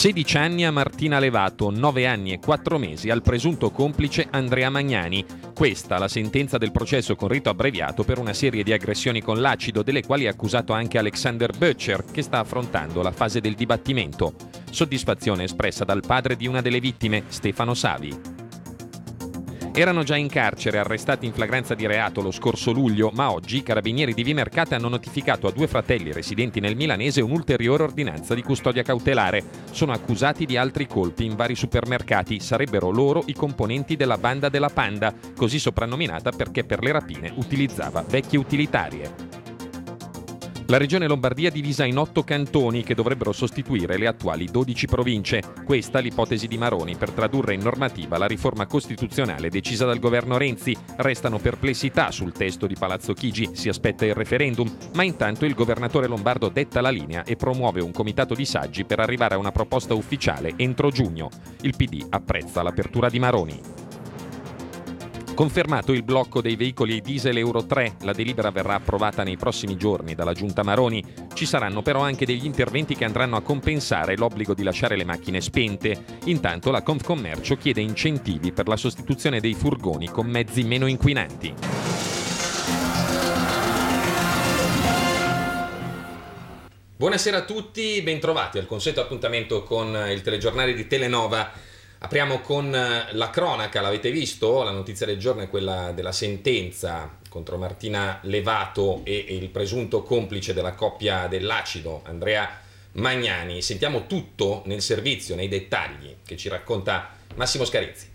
16 anni a Martina Levato, 9 anni e 4 mesi al presunto complice Andrea Magnani. Questa la sentenza del processo con rito abbreviato per una serie di aggressioni con l'acido, delle quali è accusato anche Alexander Böttcher, che sta affrontando la fase del dibattimento. Soddisfazione espressa dal padre di una delle vittime, Stefano Savi. Erano già in carcere arrestati in flagranza di reato lo scorso luglio, ma oggi i carabinieri di Vimercate hanno notificato a due fratelli residenti nel milanese un'ulteriore ordinanza di custodia cautelare. Sono accusati di altri colpi in vari supermercati, sarebbero loro i componenti della banda della Panda, così soprannominata perché per le rapine utilizzava vecchie utilitarie. La regione Lombardia è divisa in otto cantoni che dovrebbero sostituire le attuali 12 province. Questa è l'ipotesi di Maroni per tradurre in normativa la riforma costituzionale decisa dal governo Renzi. Restano perplessità sul testo di Palazzo Chigi, si aspetta il referendum, ma intanto il governatore lombardo detta la linea e promuove un comitato di saggi per arrivare a una proposta ufficiale entro giugno. Il PD apprezza l'apertura di Maroni. Confermato il blocco dei veicoli diesel Euro 3, la delibera verrà approvata nei prossimi giorni dalla Giunta Maroni. Ci saranno però anche degli interventi che andranno a compensare l'obbligo di lasciare le macchine spente. Intanto la Confcommercio chiede incentivi per la sostituzione dei furgoni con mezzi meno inquinanti. Buonasera a tutti, bentrovati al consueto appuntamento con il telegiornale di Telenova Apriamo con eh, la cronaca, l'avete visto? La notizia del giorno è quella della sentenza contro Martina Levato e il presunto complice della coppia dell'acido, Andrea Magnani. Sentiamo tutto nel servizio, nei dettagli che ci racconta Massimo Scarezzi.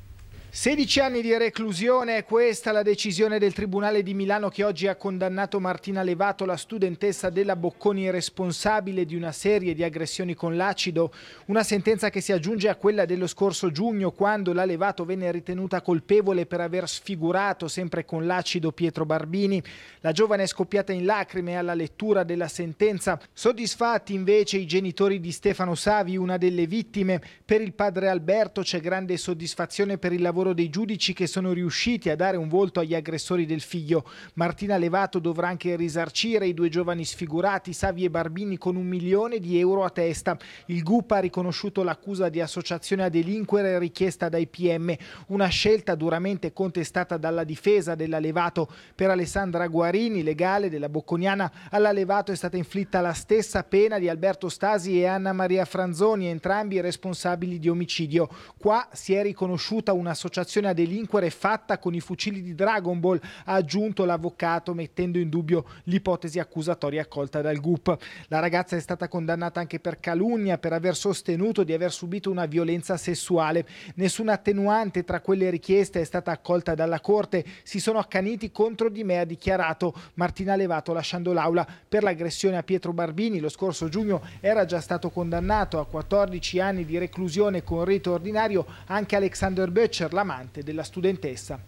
16 anni di reclusione, è questa la decisione del Tribunale di Milano che oggi ha condannato Martina Levato, la studentessa della Bocconi responsabile di una serie di aggressioni con l'acido, una sentenza che si aggiunge a quella dello scorso giugno quando la Levato venne ritenuta colpevole per aver sfigurato sempre con l'acido Pietro Barbini. La giovane è scoppiata in lacrime alla lettura della sentenza, soddisfatti invece i genitori di Stefano Savi, una delle vittime. Per il padre Alberto c'è grande soddisfazione per il lavoro lavoro dei giudici che sono riusciti a dare un volto agli aggressori del figlio. Martina Levato dovrà anche risarcire i due giovani sfigurati, Savi e Barbini, con un milione di euro a testa. Il GUP ha riconosciuto l'accusa di associazione a delinquere richiesta dai PM, una scelta duramente contestata dalla difesa della Levato. Per Alessandra Guarini, legale della Bocconiana, alla Levato è stata inflitta la stessa pena di Alberto Stasi e Anna Maria Franzoni, entrambi responsabili di omicidio. Qua si è riconosciuta un'associazione associazione a delinquere fatta con i fucili di Dragon Ball, ha aggiunto l'avvocato mettendo in dubbio l'ipotesi accusatoria accolta dal GUP. La ragazza è stata condannata anche per calunnia, per aver sostenuto di aver subito una violenza sessuale. Nessuna attenuante tra quelle richieste è stata accolta dalla Corte. Si sono accaniti contro di me, ha dichiarato Martina Levato lasciando l'aula per l'aggressione a Pietro Barbini. Lo scorso giugno era già stato condannato a 14 anni di reclusione con rito ordinario anche Alexander Böttcher, la dell'amante della studentessa.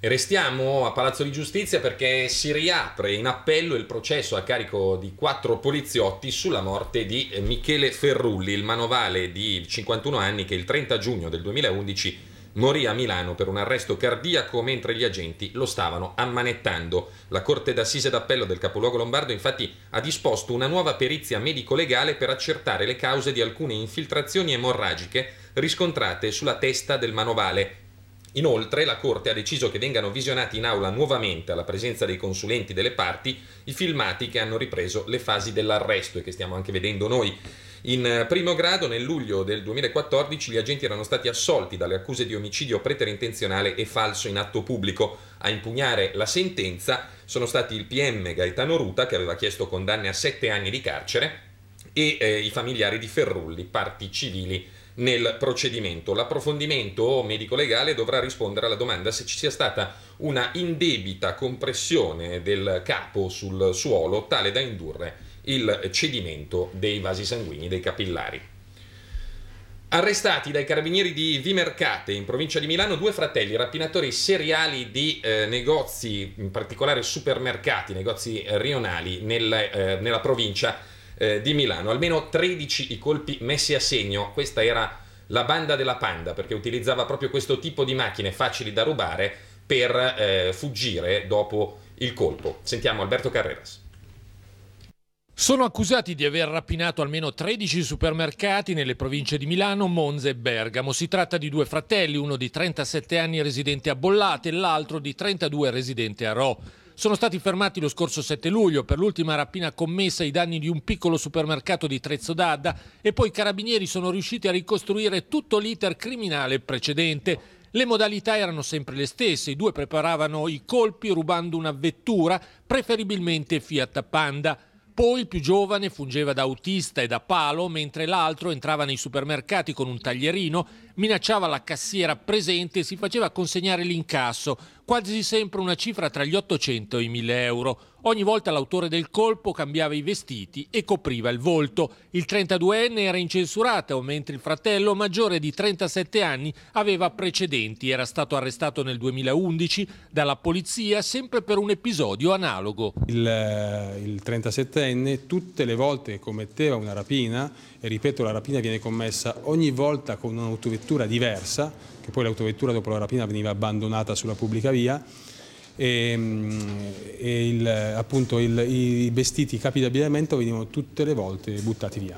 Restiamo a Palazzo di Giustizia perché si riapre in appello il processo a carico di quattro poliziotti sulla morte di Michele Ferrulli, il manovale di 51 anni che il 30 giugno del 2011 morì a Milano per un arresto cardiaco mentre gli agenti lo stavano ammanettando. La Corte d'Assise d'Appello del capoluogo lombardo infatti ha disposto una nuova perizia medico-legale per accertare le cause di alcune infiltrazioni emorragiche riscontrate sulla testa del manovale. Inoltre la Corte ha deciso che vengano visionati in aula nuovamente, alla presenza dei consulenti delle parti, i filmati che hanno ripreso le fasi dell'arresto e che stiamo anche vedendo noi. In eh, primo grado, nel luglio del 2014, gli agenti erano stati assolti dalle accuse di omicidio preterintenzionale e falso in atto pubblico. A impugnare la sentenza sono stati il PM Gaetano Ruta, che aveva chiesto condanne a sette anni di carcere, e eh, i familiari di Ferrulli, parti civili nel procedimento. L'approfondimento medico-legale dovrà rispondere alla domanda se ci sia stata una indebita compressione del capo sul suolo tale da indurre il cedimento dei vasi sanguigni dei capillari. Arrestati dai carabinieri di Vimercate in provincia di Milano due fratelli rapinatori seriali di eh, negozi, in particolare supermercati, negozi eh, rionali nel, eh, nella provincia eh, di Milano. Almeno 13 i colpi messi a segno, questa era la banda della Panda perché utilizzava proprio questo tipo di macchine facili da rubare per eh, fuggire dopo il colpo. Sentiamo Alberto Carreras. Sono accusati di aver rapinato almeno 13 supermercati nelle province di Milano, Monza e Bergamo. Si tratta di due fratelli, uno di 37 anni residente a Bollate e l'altro di 32 residente a Rò. Sono stati fermati lo scorso 7 luglio per l'ultima rapina commessa ai danni di un piccolo supermercato di Trezzo d'Adda e poi i carabinieri sono riusciti a ricostruire tutto l'iter criminale precedente. Le modalità erano sempre le stesse, i due preparavano i colpi rubando una vettura, preferibilmente Fiat Panda. Poi il più giovane fungeva da autista e da palo, mentre l'altro entrava nei supermercati con un taglierino minacciava la cassiera presente e si faceva consegnare l'incasso, quasi sempre una cifra tra gli 800 e i 1000 euro. Ogni volta l'autore del colpo cambiava i vestiti e copriva il volto. Il 32enne era incensurato, mentre il fratello, maggiore di 37 anni, aveva precedenti. Era stato arrestato nel 2011 dalla polizia sempre per un episodio analogo. Il, eh, il 37enne tutte le volte che commetteva una rapina, e ripeto la rapina viene commessa ogni volta con un'autorità autovettura diversa, che poi l'autovettura dopo la rapina veniva abbandonata sulla pubblica via, e, ehm, e il, appunto il, i vestiti, i capi di abbigliamento venivano tutte le volte buttati via.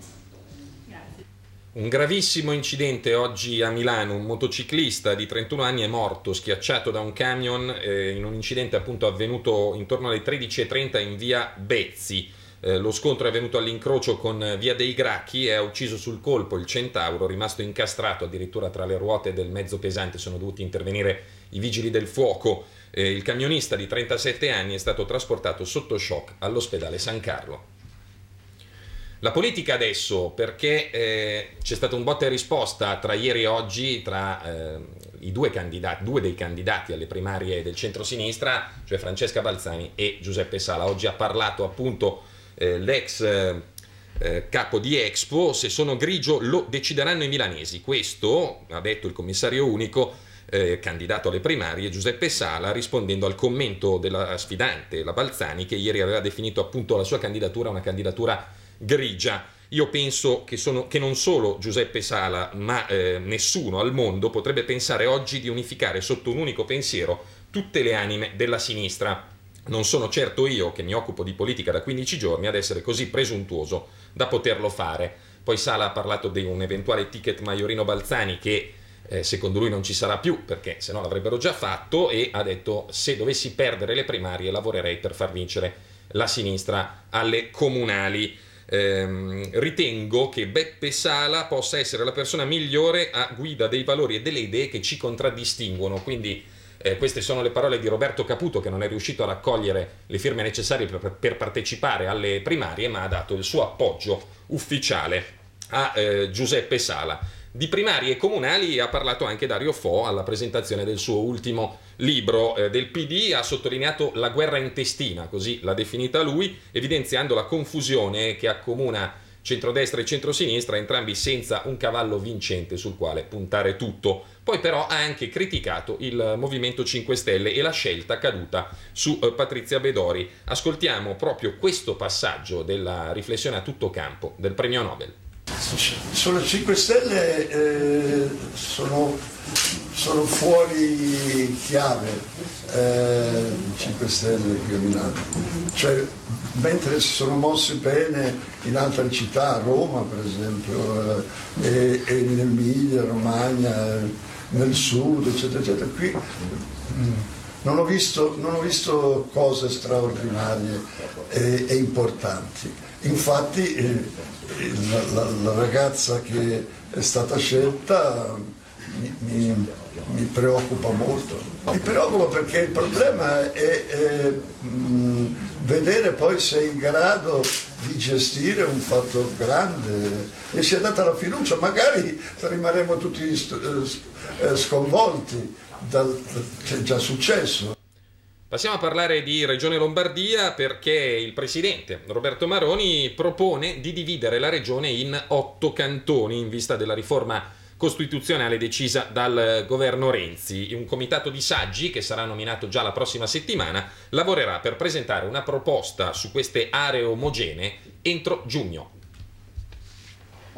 Un gravissimo incidente oggi a Milano, un motociclista di 31 anni è morto schiacciato da un camion eh, in un incidente appunto avvenuto intorno alle 13.30 in via Bezzi. Eh, lo scontro è venuto all'incrocio con eh, Via dei Gracchi e ha ucciso sul colpo il centauro, rimasto incastrato addirittura tra le ruote del mezzo pesante. Sono dovuti intervenire i vigili del fuoco. Eh, il camionista di 37 anni è stato trasportato sotto shock all'ospedale San Carlo. La politica adesso, perché eh, c'è stato un botta e risposta tra ieri e oggi tra eh, i due, candidati, due dei candidati alle primarie del centro-sinistra, cioè Francesca Balzani e Giuseppe Sala. Oggi ha parlato appunto eh, l'ex eh, eh, capo di Expo, se sono grigio lo decideranno i milanesi. Questo ha detto il commissario unico. Eh, candidato alle primarie, Giuseppe Sala, rispondendo al commento della sfidante, la Balzani, che ieri aveva definito appunto la sua candidatura una candidatura grigia. Io penso che, sono, che non solo Giuseppe Sala, ma eh, nessuno al mondo potrebbe pensare oggi di unificare sotto un unico pensiero tutte le anime della sinistra. Non sono certo io, che mi occupo di politica da 15 giorni, ad essere così presuntuoso da poterlo fare. Poi Sala ha parlato di un eventuale ticket Maiorino Balzani che eh, secondo lui non ci sarà più perché se no l'avrebbero già fatto e ha detto se dovessi perdere le primarie lavorerei per far vincere la sinistra alle comunali. Eh, ritengo che Beppe Sala possa essere la persona migliore a guida dei valori e delle idee che ci contraddistinguono, quindi eh, queste sono le parole di Roberto Caputo che non è riuscito a raccogliere le firme necessarie per, per partecipare alle primarie, ma ha dato il suo appoggio ufficiale a eh, Giuseppe Sala. Di primarie comunali ha parlato anche Dario Fo alla presentazione del suo ultimo libro eh, del PD, ha sottolineato la guerra intestina, così l'ha definita lui, evidenziando la confusione che accomuna centrodestra e centrosinistra, entrambi senza un cavallo vincente sul quale puntare tutto. Poi però ha anche criticato il Movimento 5 Stelle e la scelta caduta su eh, Patrizia Bedori. Ascoltiamo proprio questo passaggio della riflessione a tutto campo del premio Nobel sulle 5 Stelle eh, sono, sono, fuori chiave, eh, 5 Stelle qui a Milano. Cioè, mentre si sono mossi bene in altre città, a Roma per esempio, eh, e, e in Emilia, Romagna, nel sud, eccetera, eccetera, qui mm, non ho visto, non ho visto cose straordinarie e, e importanti. Infatti eh, la, la, la, ragazza che è stata scelta mi, mi, mi preoccupa molto. Mi preoccupa perché il problema è, è mh, vedere poi se è in grado di gestire un fatto grande e si è data la fiducia, magari rimarremo tutti eh, eh, sconvolti, dal, c'è già successo. Passiamo a parlare di Regione Lombardia perché il presidente Roberto Maroni propone di dividere la regione in otto cantoni in vista della riforma costituzionale decisa dal governo Renzi. Un comitato di saggi, che sarà nominato già la prossima settimana, lavorerà per presentare una proposta su queste aree omogenee entro giugno.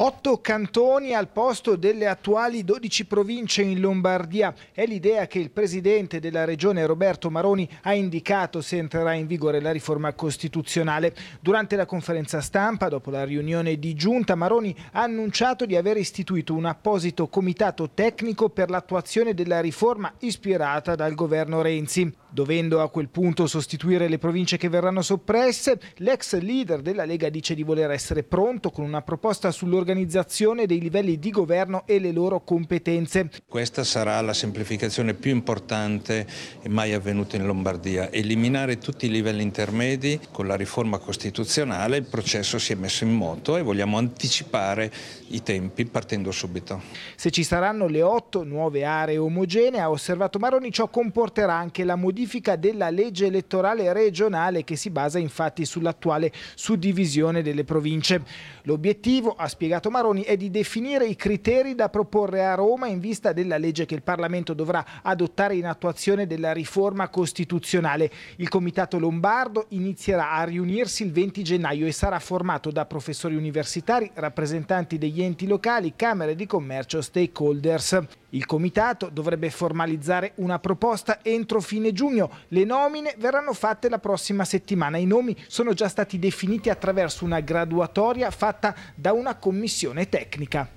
Otto cantoni al posto delle attuali 12 province in Lombardia. È l'idea che il presidente della regione Roberto Maroni ha indicato se entrerà in vigore la riforma costituzionale. Durante la conferenza stampa, dopo la riunione di giunta, Maroni ha annunciato di aver istituito un apposito comitato tecnico per l'attuazione della riforma ispirata dal governo Renzi. Dovendo a quel punto sostituire le province che verranno soppresse, l'ex leader della Lega dice di voler essere pronto con una proposta sull'organizzazione dei livelli di governo e le loro competenze. Questa sarà la semplificazione più importante mai avvenuta in Lombardia. Eliminare tutti i livelli intermedi con la riforma costituzionale, il processo si è messo in moto e vogliamo anticipare i tempi partendo subito. Se ci saranno le otto nuove aree omogenee, ha osservato Maroni, ciò comporterà anche la modifica modifica della legge elettorale regionale che si basa infatti sull'attuale suddivisione delle province. L'obiettivo, ha spiegato Maroni, è di definire i criteri da proporre a Roma in vista della legge che il Parlamento dovrà adottare in attuazione della riforma costituzionale. Il Comitato Lombardo inizierà a riunirsi il 20 gennaio e sarà formato da professori universitari, rappresentanti degli enti locali, camere di commercio, stakeholders. Il comitato dovrebbe formalizzare una proposta entro fine giugno. Le nomine verranno fatte la prossima settimana. I nomi sono già stati definiti attraverso una graduatoria fatta da una commissione tecnica.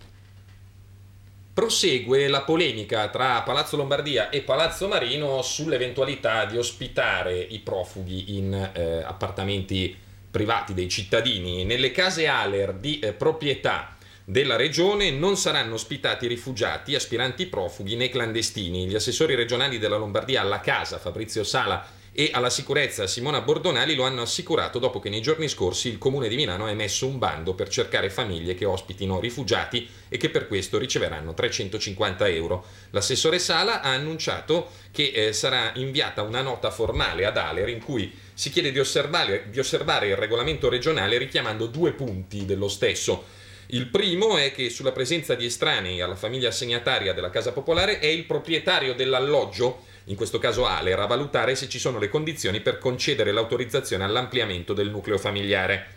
Prosegue la polemica tra Palazzo Lombardia e Palazzo Marino sull'eventualità di ospitare i profughi in eh, appartamenti privati dei cittadini. Nelle case Aler di eh, proprietà della regione non saranno ospitati rifugiati, aspiranti profughi né clandestini. Gli assessori regionali della Lombardia alla casa, Fabrizio Sala, e alla sicurezza Simona Bordonali lo hanno assicurato dopo che nei giorni scorsi il Comune di Milano ha emesso un bando per cercare famiglie che ospitino rifugiati e che per questo riceveranno 350 euro. L'assessore Sala ha annunciato che eh, sarà inviata una nota formale ad Aler in cui si chiede di osservare, di osservare il regolamento regionale richiamando due punti dello stesso il primo è che sulla presenza di estranei alla famiglia assegnataria della Casa Popolare è il proprietario dell'alloggio, in questo caso Aler, a valutare se ci sono le condizioni per concedere l'autorizzazione all'ampliamento del nucleo familiare.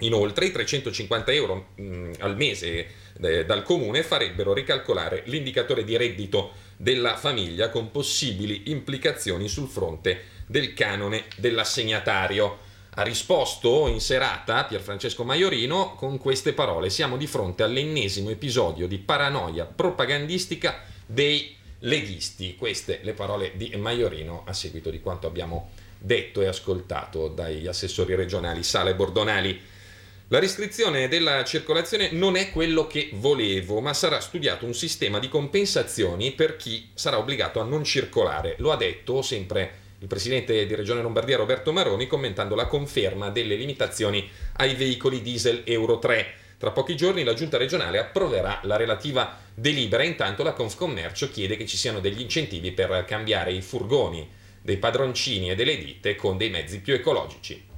Inoltre i 350 euro mh, mm, al mese eh, dal comune farebbero ricalcolare l'indicatore di reddito della famiglia con possibili implicazioni sul fronte del canone dell'assegnatario. Ha risposto in serata Pierfrancesco Maiorino con queste parole: Siamo di fronte all'ennesimo episodio di paranoia propagandistica dei leghisti. Queste le parole di Maiorino a seguito di quanto abbiamo detto e ascoltato dagli assessori regionali Sala e Bordonali. La restrizione della circolazione non è quello che volevo, ma sarà studiato un sistema di compensazioni per chi sarà obbligato a non circolare. Lo ha detto sempre il presidente di Regione Lombardia Roberto Maroni commentando la conferma delle limitazioni ai veicoli diesel Euro 3. Tra pochi giorni la giunta regionale approverà la relativa delibera, intanto la Confcommercio chiede che ci siano degli incentivi per cambiare i furgoni dei padroncini e delle ditte con dei mezzi più ecologici.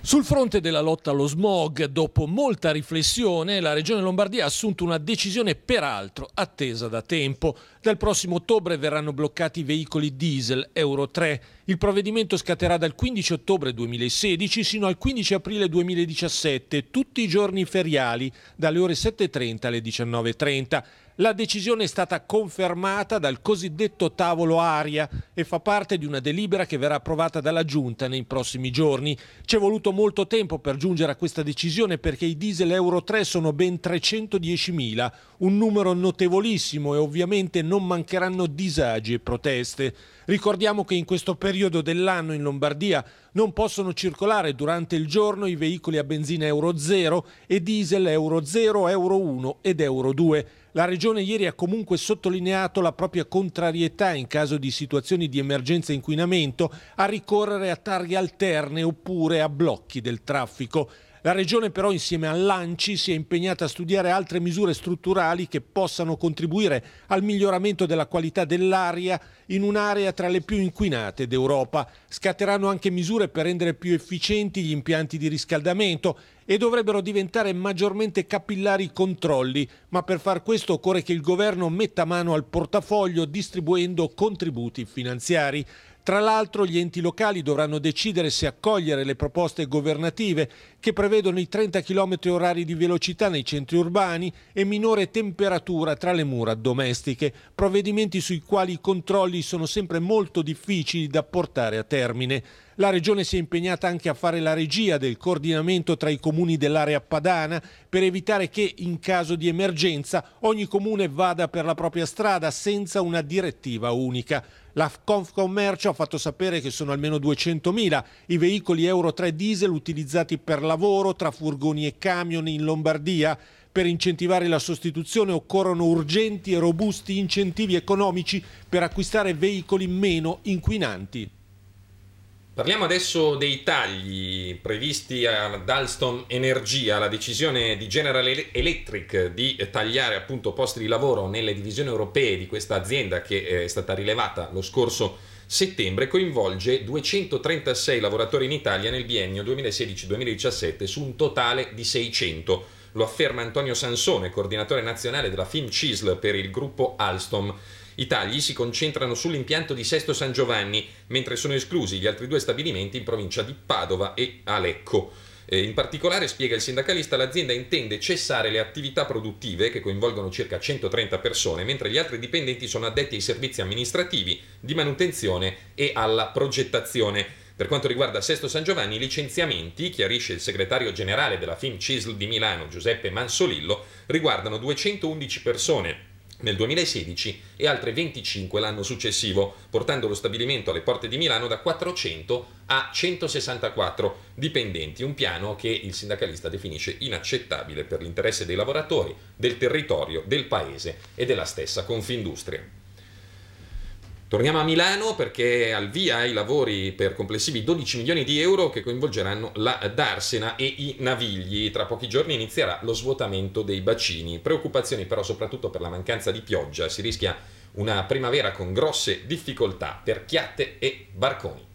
Sul fronte della lotta allo smog, dopo molta riflessione, la Regione Lombardia ha assunto una decisione peraltro attesa da tempo. Dal prossimo ottobre verranno bloccati i veicoli diesel Euro 3. Il provvedimento scatterà dal 15 ottobre 2016 sino al 15 aprile 2017, tutti i giorni feriali, dalle ore 7.30 alle 19.30. La decisione è stata confermata dal cosiddetto tavolo aria e fa parte di una delibera che verrà approvata dalla Giunta nei prossimi giorni. Ci è voluto molto tempo per giungere a questa decisione perché i diesel Euro 3 sono ben 310.000, un numero notevolissimo e ovviamente non non mancheranno disagi e proteste. Ricordiamo che in questo periodo dell'anno in Lombardia non possono circolare durante il giorno i veicoli a benzina Euro 0 e diesel Euro 0, Euro 1 ed Euro 2. La Regione ieri ha comunque sottolineato la propria contrarietà in caso di situazioni di emergenza inquinamento a ricorrere a targhe alterne oppure a blocchi del traffico. La Regione però insieme all'ANCI si è impegnata a studiare altre misure strutturali che possano contribuire al miglioramento della qualità dell'aria in un'area tra le più inquinate d'Europa. Scatteranno anche misure per rendere più efficienti gli impianti di riscaldamento e dovrebbero diventare maggiormente capillari i controlli, ma per far questo occorre che il governo metta mano al portafoglio distribuendo contributi finanziari. Tra l'altro gli enti locali dovranno decidere se accogliere le proposte governative che prevedono i 30 km orari di velocità nei centri urbani e minore temperatura tra le mura domestiche, provvedimenti sui quali i controlli sono sempre molto difficili da portare a termine. La Regione si è impegnata anche a fare la regia del coordinamento tra i comuni dell'area padana per evitare che, in caso di emergenza, ogni comune vada per la propria strada senza una direttiva unica. La Confcommercio ha fatto sapere che sono almeno 200.000 i veicoli Euro 3 diesel utilizzati per lavoro tra furgoni e camion in Lombardia. Per incentivare la sostituzione occorrono urgenti e robusti incentivi economici per acquistare veicoli meno inquinanti. Parliamo adesso dei tagli previsti ad Alstom Energia, la decisione di General Electric di tagliare appunto posti di lavoro nelle divisioni europee di questa azienda che eh, è stata rilevata lo scorso settembre coinvolge 236 lavoratori in Italia nel biennio 2016-2017 su un totale di 600. Lo afferma Antonio Sansone, coordinatore nazionale della FIM CISL per il gruppo Alstom. I tagli si concentrano sull'impianto di Sesto San Giovanni, mentre sono esclusi gli altri due stabilimenti in provincia di Padova e Alecco. Eh, in particolare, spiega il sindacalista, l'azienda intende cessare le attività produttive che coinvolgono circa 130 persone, mentre gli altri dipendenti sono addetti ai servizi amministrativi, di manutenzione e alla progettazione. Per quanto riguarda Sesto San Giovanni, i licenziamenti, chiarisce il segretario generale della FIM CISL di Milano, Giuseppe Mansolillo, riguardano 211 persone nel 2016 e altre 25 l'anno successivo, portando lo stabilimento alle porte di Milano da 400 a 164 dipendenti, un piano che il sindacalista definisce inaccettabile per l'interesse dei lavoratori, del territorio, del paese e della stessa Confindustria. Torniamo a Milano perché al via i lavori per complessivi 12 milioni di euro che coinvolgeranno la Darsena e i Navigli. Tra pochi giorni inizierà lo svuotamento dei bacini. Preoccupazioni però soprattutto per la mancanza di pioggia. Si rischia una primavera con grosse difficoltà per chiatte e barconi.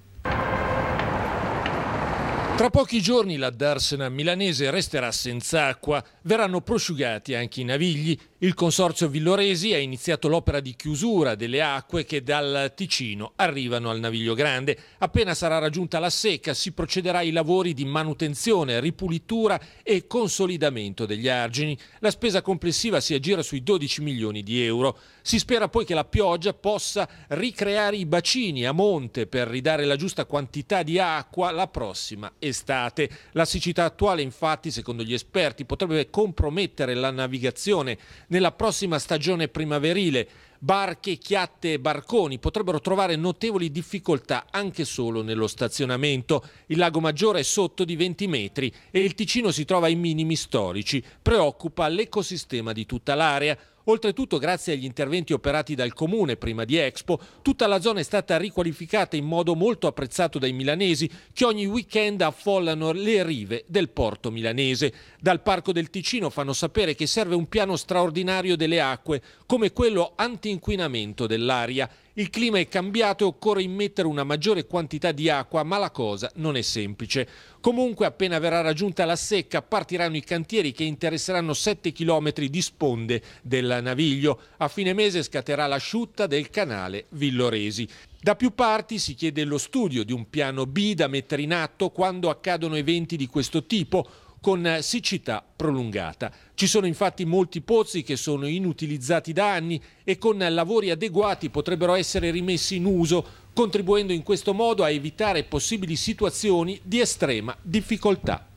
Tra pochi giorni la Darsena milanese resterà senza acqua, verranno prosciugati anche i navigli. Il Consorzio Villoresi ha iniziato l'opera di chiusura delle acque che dal Ticino arrivano al Naviglio Grande. Appena sarà raggiunta la secca si procederà ai lavori di manutenzione, ripulitura e consolidamento degli argini. La spesa complessiva si aggira sui 12 milioni di euro. Si spera poi che la pioggia possa ricreare i bacini a monte per ridare la giusta quantità di acqua la prossima estate. La siccità attuale infatti, secondo gli esperti, potrebbe compromettere la navigazione nella prossima stagione primaverile barche, chiatte e barconi potrebbero trovare notevoli difficoltà anche solo nello stazionamento. Il lago Maggiore è sotto di 20 metri e il Ticino si trova ai minimi storici. Preoccupa l'ecosistema di tutta l'area. Oltretutto, grazie agli interventi operati dal comune prima di Expo, tutta la zona è stata riqualificata in modo molto apprezzato dai milanesi che ogni weekend affollano le rive del porto milanese. Dal Parco del Ticino fanno sapere che serve un piano straordinario delle acque, come quello anti-inquinamento dell'aria il clima è cambiato e occorre immettere una maggiore quantità di acqua, ma la cosa non è semplice. Comunque, appena verrà raggiunta la secca, partiranno i cantieri che interesseranno 7 km di sponde del Naviglio. A fine mese scatterà l'asciutta del canale Villoresi. Da più parti si chiede lo studio di un piano B da mettere in atto quando accadono eventi di questo tipo, con siccità prolungata. Ci sono infatti molti pozzi che sono inutilizzati da anni e con lavori adeguati potrebbero essere rimessi in uso, contribuendo in questo modo a evitare possibili situazioni di estrema difficoltà.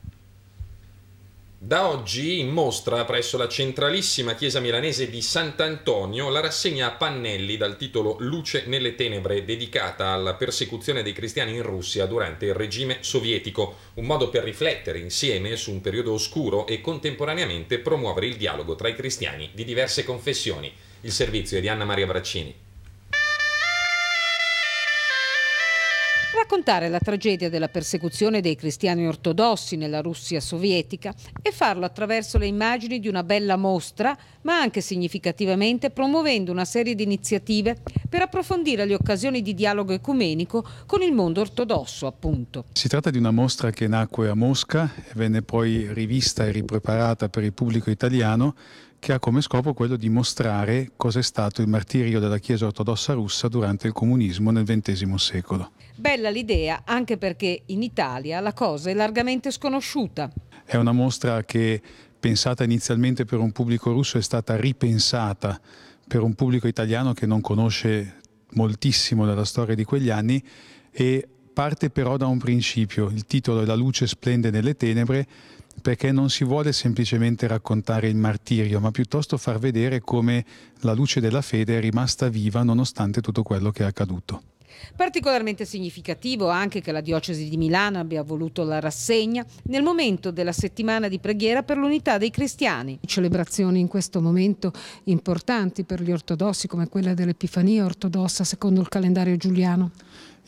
Da oggi in mostra presso la centralissima chiesa milanese di Sant'Antonio la rassegna a Pannelli dal titolo Luce nelle tenebre dedicata alla persecuzione dei cristiani in Russia durante il regime sovietico, un modo per riflettere insieme su un periodo oscuro e contemporaneamente promuovere il dialogo tra i cristiani di diverse confessioni. Il servizio è di Anna Maria Braccini. raccontare la tragedia della persecuzione dei cristiani ortodossi nella Russia sovietica e farlo attraverso le immagini di una bella mostra, ma anche significativamente promuovendo una serie di iniziative per approfondire le occasioni di dialogo ecumenico con il mondo ortodosso, appunto. Si tratta di una mostra che nacque a Mosca e venne poi rivista e ripreparata per il pubblico italiano che ha come scopo quello di mostrare cos'è stato il martirio della Chiesa ortodossa russa durante il comunismo nel XX secolo. Bella l'idea, anche perché in Italia la cosa è largamente sconosciuta. È una mostra che, pensata inizialmente per un pubblico russo, è stata ripensata per un pubblico italiano che non conosce moltissimo della storia di quegli anni e parte però da un principio, il titolo è La luce splende nelle tenebre, perché non si vuole semplicemente raccontare il martirio, ma piuttosto far vedere come la luce della fede è rimasta viva nonostante tutto quello che è accaduto. Particolarmente significativo anche che la Diocesi di Milano abbia voluto la rassegna nel momento della settimana di preghiera per l'unità dei cristiani. Celebrazioni in questo momento importanti per gli ortodossi come quella dell'Epifania ortodossa secondo il calendario giuliano.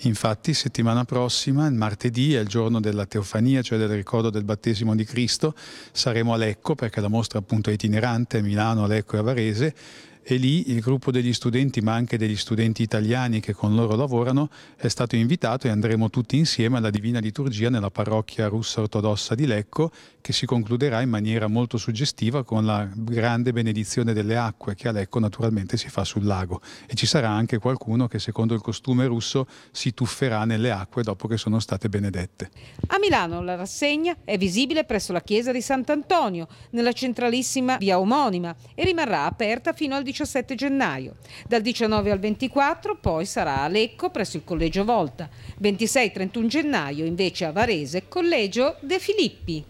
Infatti settimana prossima, il martedì, è il giorno della teofania, cioè del ricordo del battesimo di Cristo, saremo a Lecco perché la mostra appunto è itinerante, Milano, Lecco e Varese e lì il gruppo degli studenti, ma anche degli studenti italiani che con loro lavorano, è stato invitato e andremo tutti insieme alla Divina Liturgia nella parrocchia russa ortodossa di Lecco, che si concluderà in maniera molto suggestiva con la grande benedizione delle acque che a Lecco naturalmente si fa sul lago. E ci sarà anche qualcuno che secondo il costume russo si tufferà nelle acque dopo che sono state benedette. A Milano la rassegna è visibile presso la chiesa di Sant'Antonio, nella centralissima via omonima, e rimarrà aperta fino al 17 gennaio. Dal 19 al 24 poi sarà a Lecco presso il Collegio Volta. 26-31 gennaio invece a Varese, Collegio De Filippi.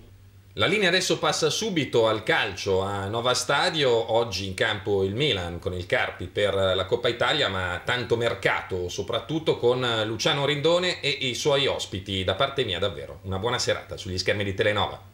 La linea adesso passa subito al calcio a Nova Stadio, oggi in campo il Milan con il Carpi per la Coppa Italia, ma tanto mercato, soprattutto con Luciano Rindone e i suoi ospiti. Da parte mia davvero, una buona serata sugli schermi di Telenova.